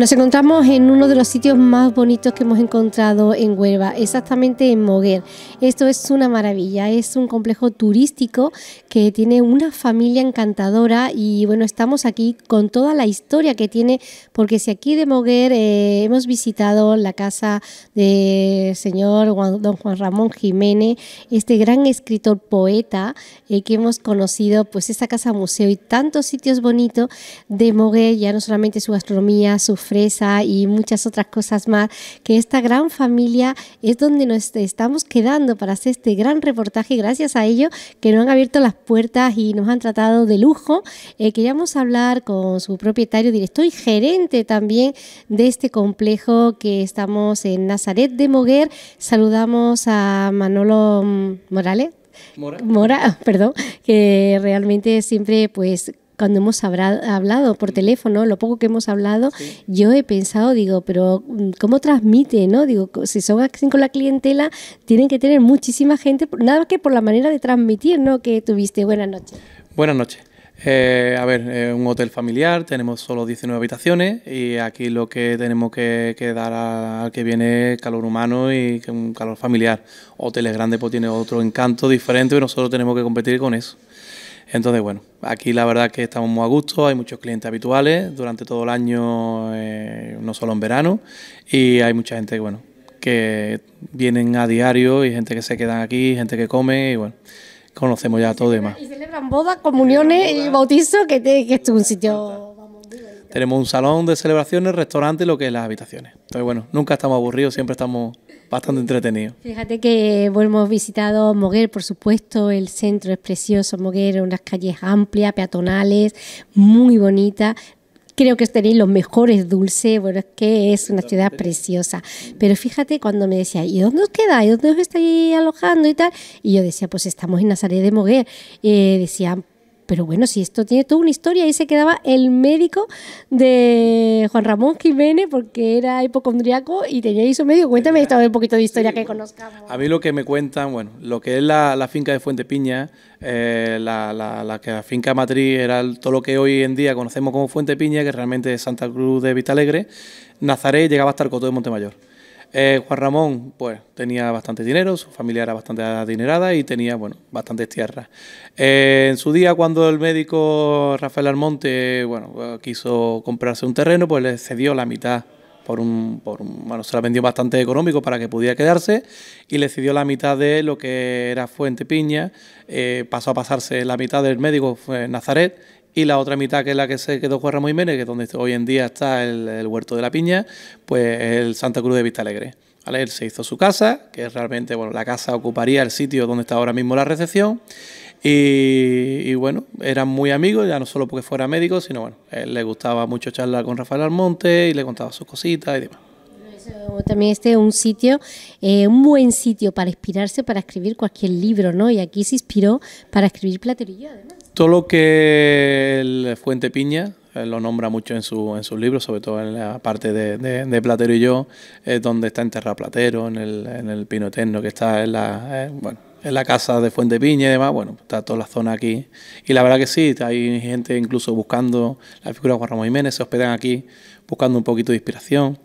Nos encontramos en uno de los sitios más bonitos que hemos encontrado en Huelva, exactamente en Moguer. Esto es una maravilla, es un complejo turístico que tiene una familia encantadora y bueno, estamos aquí con toda la historia que tiene, porque si aquí de Moguer eh, hemos visitado la casa del señor don Juan Ramón Jiménez, este gran escritor poeta eh, que hemos conocido, pues esta casa museo y tantos sitios bonitos de Moguer, ya no solamente su gastronomía, su fresa y muchas otras cosas más, que esta gran familia es donde nos estamos quedando para hacer este gran reportaje. Gracias a ellos que nos han abierto las puertas y nos han tratado de lujo. Eh, queríamos hablar con su propietario, director y gerente también de este complejo que estamos en Nazaret de Moguer. Saludamos a Manolo Morales. perdón, que realmente siempre pues cuando hemos hablado por mm. teléfono, lo poco que hemos hablado, yo he pensado, digo, pero mm, ¿cómo transmite? no Digo, si son así con la clientela, tienen que tener muchísima gente, nada más que por la manera de transmitir ¿no? que tuviste. Buenas noches. Buenas noches. Eh, a ver, eh, un hotel familiar, tenemos solo 19 habitaciones y aquí lo que tenemos que, dar al que viene es calor humano y un calor familiar. Hoteles grandes pues tiene otro encanto diferente y nosotros tenemos que competir con eso. Entonces, bueno, aquí la verdad que estamos muy a gusto, hay muchos clientes habituales durante todo el año, eh, no solo en verano, y hay mucha gente bueno, que vienen a diario y gente que se queda aquí, gente que come y bueno, conocemos ya todo y demás. Y celebran bodas, comuniones y bautizos, que, es un sitio... Tenemos un salón de celebraciones, restaurante y lo que es las habitaciones. Entonces, bueno, nunca estamos aburridos, siempre estamos bastante entretenido. Fíjate que hemos visitado Moguer, por supuesto, el centro es precioso, Moguer, unas calles amplias, peatonales, muy bonitas. Creo que tenéis los mejores dulces, bueno, es que es una ciudad preciosa. Pero fíjate cuando me decía, ¿y dónde os quedáis? ¿Dónde os estáis alojando y tal? Y yo decía, pues estamos en Nazaret de Moguer. Eh, decían, pero bueno, si esto tiene toda una historia, ahí se quedaba el médico de Juan Ramón Jiménez porque era hipocondriaco y tenía su medio. Cuéntame esto, un poquito de historia que conozcamos. A mí lo que me cuentan, bueno, lo que es la, finca de Fuente Piña, eh, la, la finca matriz era todo lo que hoy en día conocemos como Fuente Piña, que realmente es Santa Cruz de Vitalegre, Nazaret llegaba hasta el Coto de Montemayor. Eh, Juan Ramón, pues, tenía bastante dinero, su familia era bastante adinerada y tenía, bueno, bastantes tierras. Eh, en su día, cuando el médico Rafael Almonte, bueno, quiso comprarse un terreno, pues le cedió la mitad por un, bueno, se la vendió bastante económico para que pudiera quedarse y le cedió la mitad de lo que era Fuente Piña, eh, pasó a pasarse la mitad del médico fue Nazaret y la otra mitad, que es la que se quedó con Ramón Jiménez, que es donde hoy en día está el, Huerto de la Piña, pues es el Santa Cruz de Vista Alegre. Él se hizo su casa, que realmente, bueno, la casa ocuparía el sitio donde está ahora mismo la recepción. Y, bueno, eran muy amigos, ya no solo porque fuera médico, sino bueno, él le gustaba mucho charlar con Rafael Almonte y le contaba sus cositas y demás también este es un sitio, eh, un buen sitio para inspirarse para escribir cualquier libro, ¿no? Y aquí se inspiró para escribir Platerillo, además. Todo lo que el Fuente Piña, eh, lo nombra mucho en, su, en sus libros, sobre todo en la parte de, de, Platero y yo, es donde está enterrado Platero, en el, en el Pino Eterno, que está en la, eh, bueno, en la casa de Fuente Piña y demás, bueno, está toda la zona aquí. Y la verdad que sí, hay gente incluso buscando la figura de Juan Ramón Jiménez, se hospedan aquí buscando un poquito de inspiración.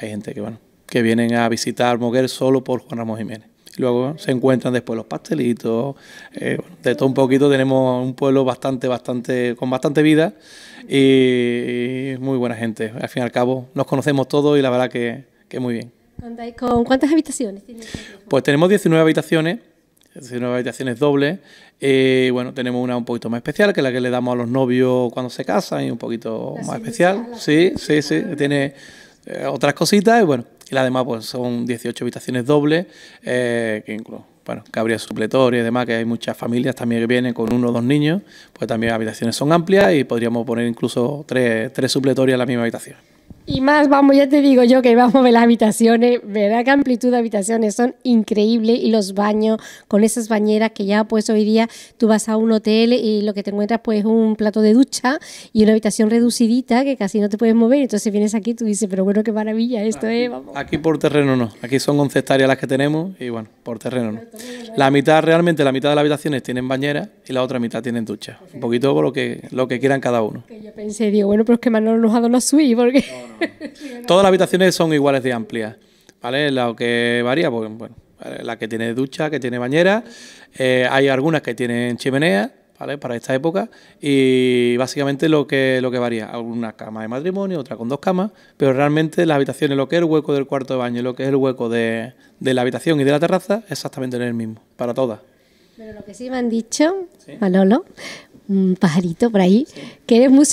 Hay gente que, bueno, que vienen a visitar Moguer solo por Juan Ramos Jiménez. Y luego se encuentran después los pastelitos, eh, de todo un poquito tenemos un pueblo bastante, bastante, con bastante vida y, muy buena gente. Al fin y al cabo nos conocemos todos y la verdad que, muy bien. ¿Contáis con cuántas habitaciones? Pues tenemos 19 habitaciones, 19 habitaciones dobles. Eh, bueno, tenemos una un poquito más especial, que es la que le damos a los novios cuando se casan, y un poquito más especial. Sí, sí, sí. Tiene eh, otras cositas y bueno, y además demás pues son 18 habitaciones dobles, eh, que incluso, bueno, habría supletorio y demás, que hay muchas familias también que vienen con uno o dos niños, pues también las habitaciones son amplias y podríamos poner incluso tres, tres supletorios en la misma habitación. Y más, vamos, ya te digo yo que vamos a ver las habitaciones, ¿verdad? que amplitud de habitaciones son increíbles y los baños con esas bañeras que ya pues hoy día tú vas a un hotel y lo que te encuentras pues es un plato de ducha y una habitación reducidita que casi no te puedes mover. Entonces vienes aquí y tú dices, pero bueno, qué maravilla esto aquí, es, eh, Aquí por terreno no, aquí son 11 hectáreas las que tenemos y bueno, por terreno no. La mitad realmente, la mitad de las habitaciones tienen bañera y la otra mitad tienen ducha. Un poquito por lo que, lo que quieran cada uno. Que yo pensé, digo, bueno, pero es que Manolo nos ha dado una suite porque... Todas las habitaciones son iguales de amplias, ¿vale? Lo que varía, pues, bueno, la que tiene ducha, que tiene bañera, eh, hay algunas que tienen chimenea, ¿Vale? Para esta época y básicamente lo que, lo que varía, ...algunas cama de matrimonio, otra con dos camas, pero realmente las habitaciones, lo que es el hueco del cuarto de baño, lo que es el hueco de, la habitación y de la terraza, exactamente es el mismo, para todas. Pero lo que sí me han dicho, un pajarito por ahí, que eres muy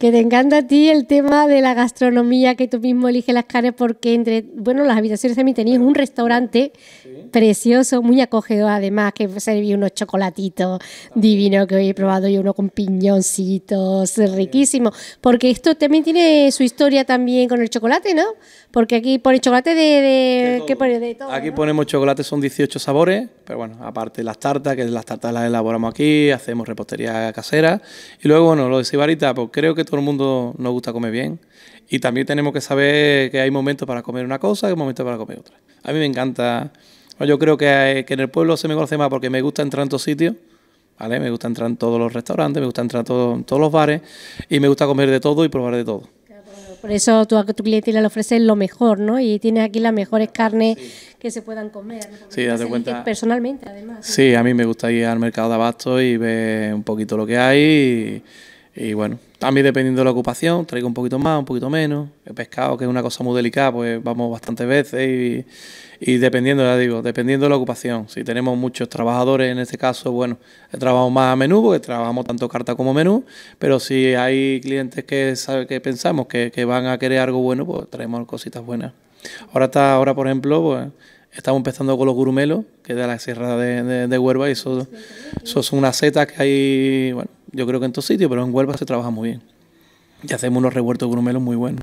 que te encanta a ti el tema de la gastronomía, que tú mismo eliges las carnes, porque entre, bueno, las habitaciones también tenéis un restaurante precioso, muy acogedor además, que servía unos chocolatitos divinos que hoy he probado y uno con piñoncitos, riquísimo. Porque esto también tiene su historia también con el chocolate, ¿no? Porque aquí pone chocolate de... de, ¿Qué pone? De todo, aquí ponemos chocolate, son 18 sabores, pero bueno, aparte las tartas, que las tartas las elaboramos aquí, hacemos repostería casera. Y luego, bueno, lo de Sibarita, pues creo que todo el mundo nos gusta comer bien. Y también tenemos que saber que hay momentos para comer una cosa y momentos para comer otra. A mí me encanta. Yo creo eh, que, en el pueblo se me conoce más porque me gusta entrar en todos sitios. ¿Vale? Me gusta entrar en todos los restaurantes, me gusta entrar en todos los bares y me gusta comer de todo y probar de todo. Por eso tú a tu cliente le ofreces lo mejor, ¿no? Y tienes aquí las mejores carnes que se puedan comer. Sí, date cuenta. Personalmente, además. Sí, a mí me gusta ir al mercado de abasto y ver un poquito lo que hay y bueno, también dependiendo de la ocupación, traigo un poquito más, un poquito menos. El pescado, que es una cosa muy delicada, pues vamos bastantes veces y, dependiendo, ya digo, dependiendo de la ocupación. Si tenemos muchos trabajadores, en este caso, bueno, trabajamos más a menú, porque trabajamos tanto carta como menú, pero si hay clientes que, que pensamos que, van a querer algo bueno, pues traemos cositas buenas. Ahora está, ahora por ejemplo, pues, estamos empezando con los gurumelos, que es de la sierra de, de, Huelva, y eso, eso son unas setas que hay, yo creo que en todos sitios, pero en Huelva se trabaja muy bien. Y hacemos unos revueltos grumelos muy buenos.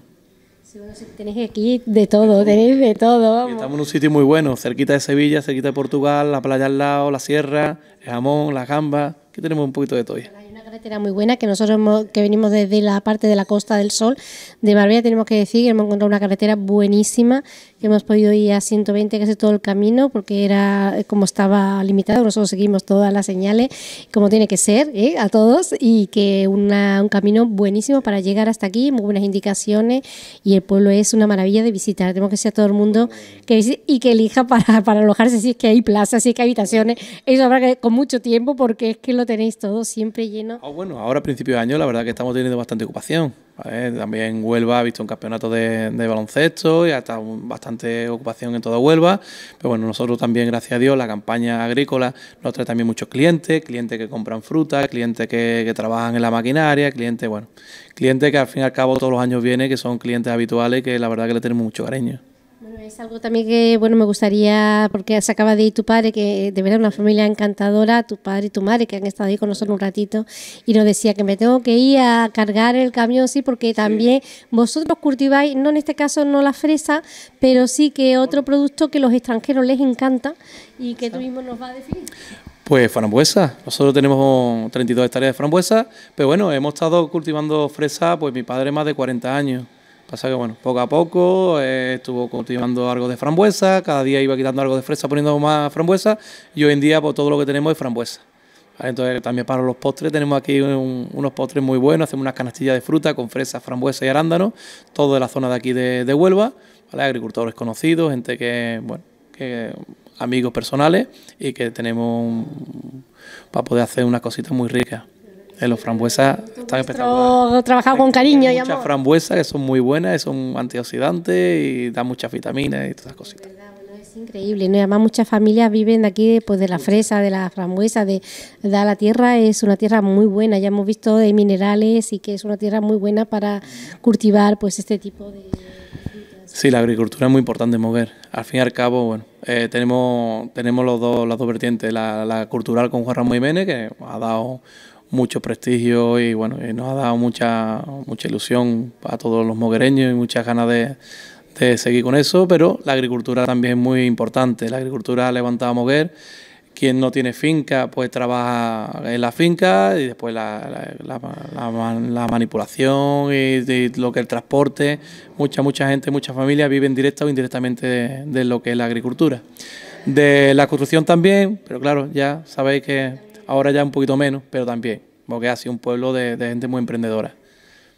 tenéis aquí de todo, tenéis de todo. Estamos en un sitio muy bueno, cerquita de Sevilla, cerquita de Portugal, la playa al lado, la sierra, el jamón, las gambas, aquí tenemos un poquito de todo carretera muy buena, que nosotros que venimos desde la parte de la Costa del Sol de Marbella, tenemos que decir que hemos encontrado una carretera buenísima, que hemos podido ir a 120 casi todo el camino, porque era eh, como estaba limitado, nosotros seguimos todas las señales, como tiene que ser, ¿eh? a todos, y que una, un camino buenísimo para llegar hasta aquí, muy buenas indicaciones, y el pueblo es una maravilla de visitar, tenemos que decir a todo el mundo que y que elija para, para alojarse, si es que hay plazas, si es que hay habitaciones, eso habrá que con mucho tiempo, porque es que lo tenéis todo siempre lleno Ah, bueno, ahora a principios de año la verdad que estamos teniendo bastante ocupación. También Huelva ha visto un campeonato de, baloncesto y ha estado bastante ocupación en toda Huelva. Pero bueno, nosotros también, gracias a Dios, la campaña agrícola nos trae también muchos clientes, clientes que compran fruta, clientes que, que trabajan en la maquinaria, clientes, bueno, clientes que al fin y al cabo todos los años vienen, que son clientes habituales que la verdad que le tenemos mucho cariño es algo también que bueno me gustaría, porque se acaba de ir tu padre, que de verdad una familia encantadora, tu padre y tu madre, que han estado ahí con nosotros un ratito, y nos decía que me tengo que ir a cargar el camión, sí, porque también vosotros cultiváis, no en este caso no la fresa, pero sí que otro producto que los extranjeros les encanta y que tú mismo nos vas a decir? Pues frambuesa, nosotros tenemos 32 hectáreas de frambuesa, pero bueno, hemos estado cultivando fresa, pues mi padre más de 40 años. Pasa que, bueno, poco a poco eh, estuvo cultivando algo de frambuesa, cada día iba quitando algo de fresa, poniendo más frambuesa, y hoy en día pues, todo lo que tenemos es frambuesa. Ah, entonces, también para los postres, tenemos aquí unos postres muy buenos, hacemos unas canastillas de fruta con fresa, frambuesa y arándano, todo de la zona de aquí de, Huelva, agricultores conocidos, gente que, bueno, amigos personales y que tenemos para poder hacer unas cositas muy ricas. En los frambuesas Está Trabajado con cariño y amor. Muchas frambuesas que son muy buenas, son antioxidantes y da muchas vitaminas y todas esas cositas. Es increíble, además muchas familias viven de aquí, pues de la fresa, de la frambuesa, de, la tierra, es una tierra muy buena, ya hemos visto de minerales y que es una tierra muy buena para cultivar pues este tipo de... Sí, la agricultura es muy importante mover Al fin y al cabo, bueno, eh, tenemos, tenemos los dos, las dos vertientes, la, cultural con Juan Ramón Jiménez, que ha dado mucho prestigio y bueno, eh, nos ha dado mucha, mucha ilusión a todos los moguereños y muchas ganas de, de seguir con eso, pero la agricultura también es muy importante. La agricultura ha levantado a Moguer. Quien no tiene finca, pues trabaja en la finca y después la, manipulación y, lo que el transporte. Mucha, mucha gente, muchas familias viven directa o indirectamente de lo que es la agricultura. De la construcción también, pero claro, ya sabéis que ahora ya un poquito menos, pero también, porque ha sido un pueblo de, gente muy emprendedora.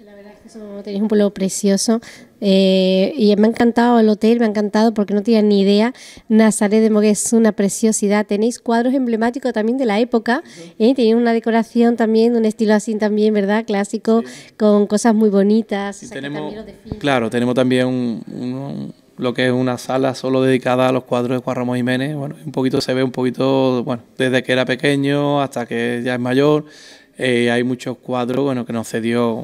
La verdad es que tenéis un pueblo precioso eh, y me ha encantado el hotel, me ha encantado porque no tenía ni idea. Nazaret de Mogues es una preciosidad. Tenéis cuadros emblemáticos también de la época. y ¿eh? Tenéis una decoración también, un estilo así también, ¿verdad? Clásico, con cosas muy bonitas. tenemos, claro, tenemos también un, lo que es una sala solo dedicada a los cuadros de Juan Ramón Jiménez. Bueno, un poquito se ve, un poquito, bueno, desde que era pequeño hasta que ya es mayor. Eh, hay muchos cuadros, bueno, que nos cedió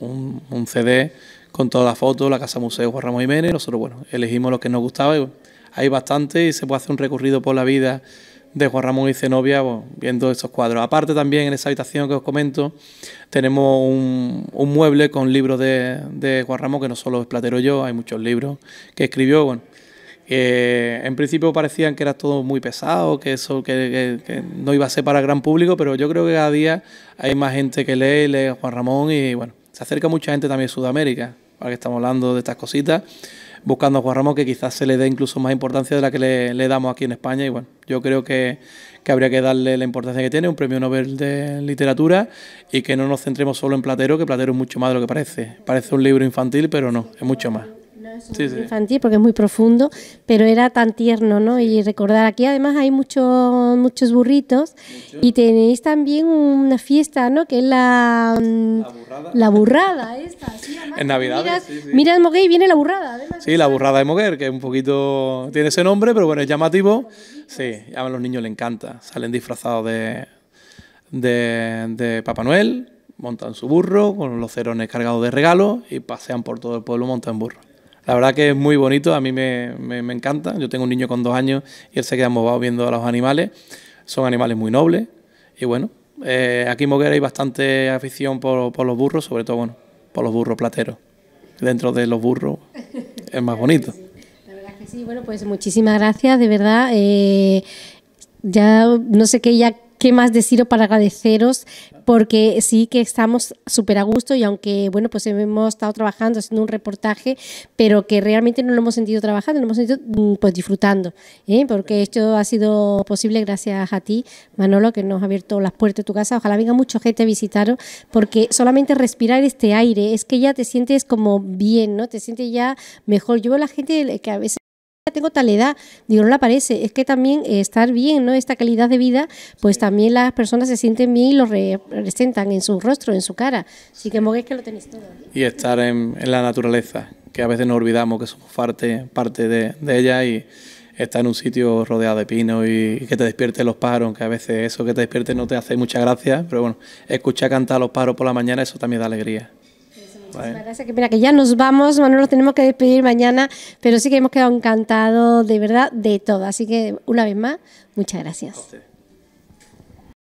un, un CD con todas las fotos, la Casa Museo Juan Ramón Jiménez. Nosotros, bueno, elegimos lo que nos gustaba hay bastante y se puede hacer un recorrido por la vida de Juan Ramón y Zenobia viendo esos cuadros. Aparte también en esa habitación que os comento tenemos un, mueble con libros de, de, Juan Ramón, que no solo es Platero yo, hay muchos libros que escribió. Bueno, en principio parecían que era todo muy pesado, que eso que, no iba a ser para gran público, pero yo creo que cada día hay más gente que lee, lee Juan Ramón y bueno, se acerca mucha gente también de Sudamérica, ...para que estamos hablando de estas cositas buscando a Juan Ramos, que quizás se le dé incluso más importancia de la que le, damos aquí en España. Y bueno, yo creo que, que, habría que darle la importancia que tiene, un premio Nobel de literatura, y que no nos centremos solo en Platero, que Platero es mucho más de lo que parece. Parece un libro infantil, pero no, es mucho más infantil porque es muy profundo, pero era tan tierno, ¿no? Y recordar, aquí además hay muchos muchos burritos y tenéis también una fiesta, ¿no? Que es la... Mm, la burrada. esta. en Navidad. mira Moguer y viene la burrada. Además, sí, la burrada de Moguer, que es un poquito... Tiene ese nombre, pero bueno, es llamativo. Sí, a los niños le encanta. Salen disfrazados de, de, de Papá Noel montan su burro con los cerones cargados de regalos y pasean por todo el pueblo montan burro. La verdad que es muy bonito, a mí me, encanta. Yo tengo un niño con dos años y él se queda movado viendo a los animales. Son animales muy nobles y bueno, eh, aquí en Moguera hay bastante afición por, por los burros, sobre todo bueno, por los burros plateros. Dentro de los burros es más bonito. La verdad que sí, bueno, pues muchísimas gracias, de verdad. Eh, ya no sé qué, ya qué más deciros para agradeceros, porque sí que estamos súper a gusto y aunque, bueno, pues hemos estado trabajando, haciendo un reportaje, pero que realmente no lo hemos sentido trabajando, lo hemos sentido mm, pues disfrutando, ¿eh? porque esto ha sido posible gracias a ti, Manolo, que nos ha abierto las puertas de tu casa. Ojalá venga mucha gente a visitaros, porque solamente respirar este aire es que ya te sientes como bien, ¿no? Te sientes ya mejor. Yo la gente que a veces tengo tal edad. Digo, no la parece. Es que también eh, estar bien, ¿no? Esta calidad de vida, pues también las personas se sienten bien y lo representan en su rostro, en su cara. Así que es que lo tenéis todo. Y estar en, la naturaleza, que a veces nos olvidamos que somos parte, parte de, ella y estar en un sitio rodeado de pinos y, que te despierten los pájaros, que a veces eso que te despierte no te hace mucha gracia, pero bueno, escuchar cantar a los pájaros por la mañana, eso también da alegría gracias. Pues que, mira, que ya nos vamos, Manuel, nos tenemos que despedir mañana, pero sí que hemos quedado encantados de verdad de todo. Así que, una vez más, muchas gracias.